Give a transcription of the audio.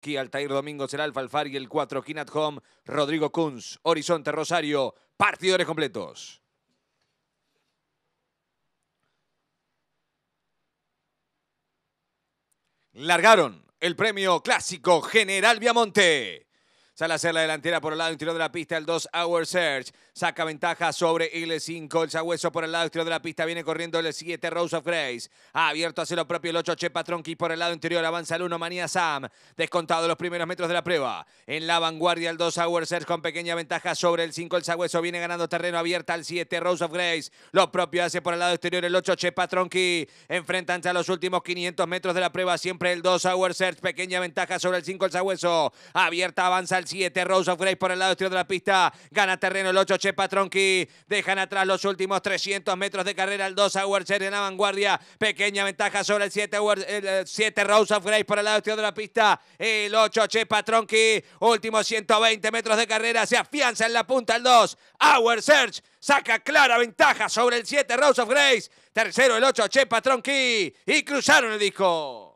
Aquí Altair Domingo, el Alfa y el 4, Kinat Home, Rodrigo Kunz, Horizonte Rosario, partidores completos. Largaron el premio clásico General Viamonte. Sale a hacer la delantera por el lado interior de la pista el 2 Hour Search. Saca ventaja sobre el 5 El Sabueso por el lado exterior de la pista. Viene corriendo el 7 Rose of Grace. abierto hace lo propio el 8 Chepa Tronqui por el lado interior. Avanza el 1 Manía Sam. Descontado los primeros metros de la prueba. En la vanguardia el 2 Hour Search con pequeña ventaja sobre el 5 El Sabueso Viene ganando terreno abierta al 7 Rose of Grace. Lo propio hace por el lado exterior el 8 Chepa Tronqui. Enfrentanse a los últimos 500 metros de la prueba. Siempre el 2 Hour Search. Pequeña ventaja sobre el 5 El Sabueso Abierta avanza el 7, Rose of Grace por el lado exterior de la pista. Gana terreno el 8, Chepa Tronqui. Dejan atrás los últimos 300 metros de carrera el 2, Search en la vanguardia. Pequeña ventaja sobre el 7, el eh, Rose of Grace por el lado exterior de la pista. El 8, Chepa Tronqui. Últimos 120 metros de carrera. Se afianza en la punta el 2. Our Search saca clara ventaja sobre el 7 Rose of Grace. Tercero el 8 Chepa Tronqui. Y cruzaron el disco.